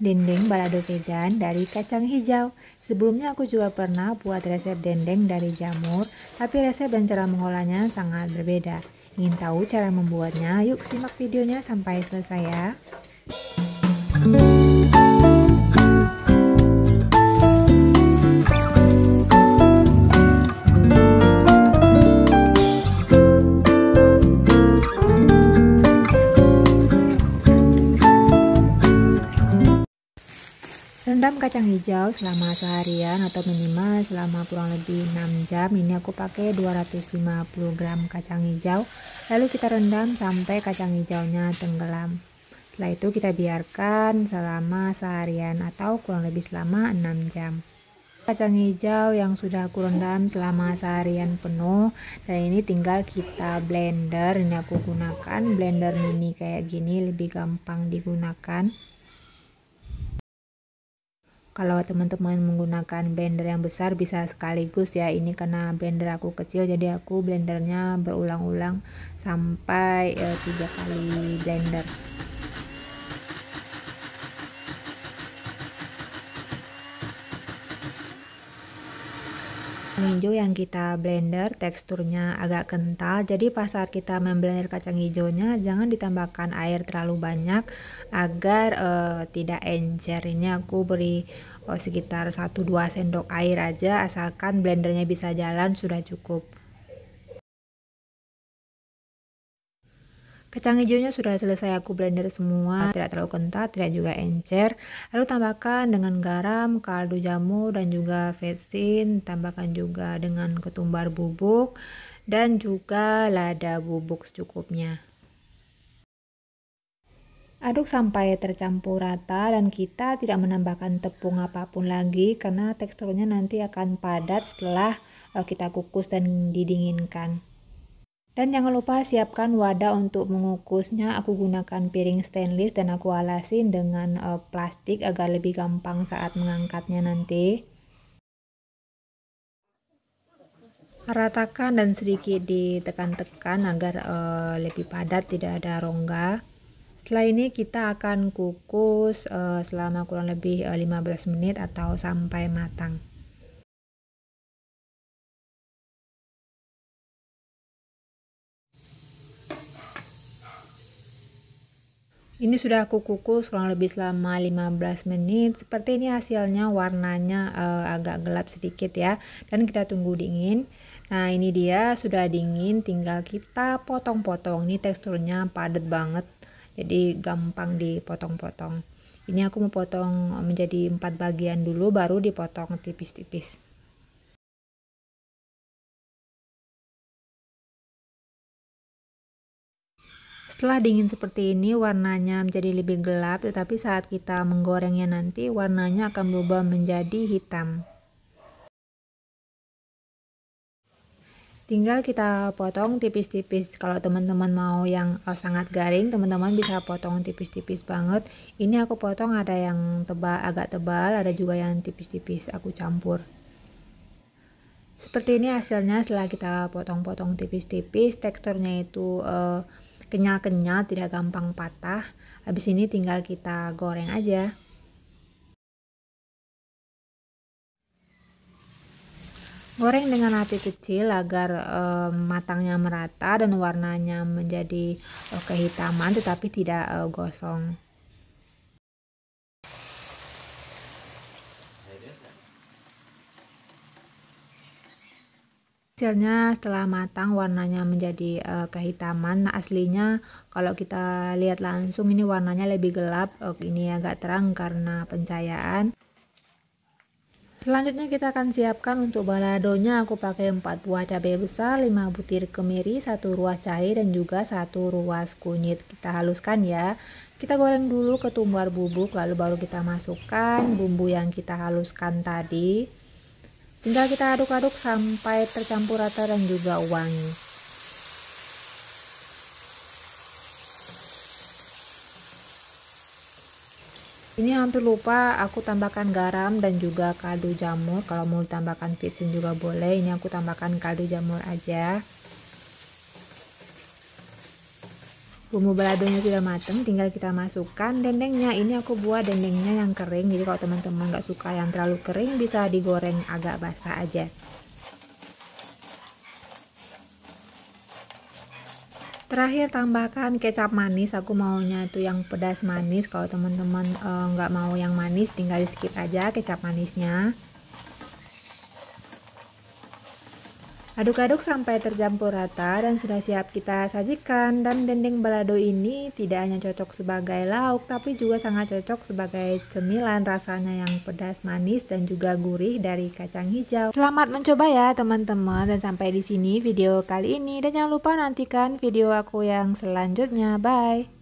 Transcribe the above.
dendeng balado vegan dari kacang hijau. Sebelumnya aku juga pernah buat resep dendeng dari jamur, tapi resep dan cara mengolahnya sangat berbeda. Ingin tahu cara membuatnya? Yuk simak videonya sampai selesai ya. Thank Merendam kacang hijau selama seharian atau minimal selama kurang lebih 6 jam. Ini aku pakai 250 gram kacang hijau. Lalu kita rendam sampai kacang hijaunya tenggelam. Setelah itu kita biarkan selama seharian atau kurang lebih selama 6 jam kacang hijau yang sudah aku rendam selama seharian penuh dan ini tinggal kita blender ini aku gunakan blender mini kayak gini lebih gampang digunakan kalau teman-teman menggunakan blender yang besar bisa sekaligus ya ini karena blender aku kecil jadi aku blendernya berulang-ulang sampai eh, tiga eh, kali blender hijau yang kita blender teksturnya agak kental jadi pas saat kita memblender kacang hijaunya jangan ditambahkan air terlalu banyak agar uh, tidak encer ini aku beri uh, sekitar 1-2 sendok air aja asalkan blendernya bisa jalan sudah cukup Kacang hijaunya sudah selesai aku blender semua, tidak terlalu kental, tidak juga encer. Lalu tambahkan dengan garam, kaldu jamur dan juga vetsin, tambahkan juga dengan ketumbar bubuk dan juga lada bubuk secukupnya. Aduk sampai tercampur rata dan kita tidak menambahkan tepung apapun lagi karena teksturnya nanti akan padat setelah eh, kita kukus dan didinginkan. Dan jangan lupa siapkan wadah untuk mengukusnya. Aku gunakan piring stainless dan aku alasin dengan uh, plastik agar lebih gampang saat mengangkatnya nanti. Ratakan dan sedikit ditekan-tekan agar uh, lebih padat, tidak ada rongga. Setelah ini kita akan kukus uh, selama kurang lebih uh, 15 menit atau sampai matang. Ini sudah aku kukus kurang lebih selama 15 menit. Seperti ini hasilnya warnanya uh, agak gelap sedikit ya. Dan kita tunggu dingin. Nah ini dia sudah dingin tinggal kita potong-potong. Ini teksturnya padat banget. Jadi gampang dipotong-potong. Ini aku mau potong eh, menjadi empat bagian dulu baru dipotong tipis-tipis. Setelah dingin seperti ini warnanya menjadi lebih gelap tetapi saat kita menggorengnya nanti warnanya akan berubah menjadi hitam. Tinggal kita potong tipis-tipis. Kalau teman-teman mau yang eh, sangat garing, teman-teman bisa potong tipis-tipis banget. Ini aku potong ada yang tebal, agak tebal, ada juga yang tipis-tipis aku campur. Seperti ini hasilnya setelah kita potong-potong tipis-tipis, teksturnya itu uh, kenyal-kenyal, tidak gampang patah. Habis ini tinggal kita goreng aja. Goreng dengan api kecil agar eh, matangnya merata dan warnanya menjadi eh, kehitaman tetapi tidak eh, gosong. Hasilnya setelah matang warnanya menjadi e, kehitaman. Nah, aslinya kalau kita lihat langsung ini warnanya lebih gelap. e, ini agak terang karena pencahayaan. Selanjutnya kita akan siapkan untuk baladonya aku pakai 4 buah cabai besar, 5 butir kemiri, 1 ruas cair dan juga 1 ruas kunyit. Kita haluskan ya. Kita goreng dulu ketumbar bubuk lalu baru kita masukkan bumbu yang kita haluskan tadi. Tinggal kita aduk-aduk sampai tercampur rata dan juga wangi. Ini hampir lupa aku tambahkan garam dan juga kaldu jamur. Kalau mau tambahkan visin juga boleh. Ini aku tambahkan kaldu jamur aja. bumbu baladonya sudah matang, tinggal kita masukkan dendengnya ini aku buat dendengnya yang kering jadi kalau teman-teman nggak suka yang terlalu kering bisa digoreng agak basah aja terakhir tambahkan kecap manis aku maunya itu yang pedas manis kalau teman-teman eh, nggak e, mau yang manis tinggal di skip aja kecap manisnya Aduk-aduk sampai tercampur rata dan sudah siap kita sajikan dan dendeng balado ini tidak hanya cocok sebagai lauk tapi juga sangat cocok sebagai cemilan rasanya yang pedas manis dan juga gurih dari kacang hijau. Selamat mencoba ya teman-teman dan sampai di sini video kali ini dan jangan lupa nantikan video aku yang selanjutnya. Bye!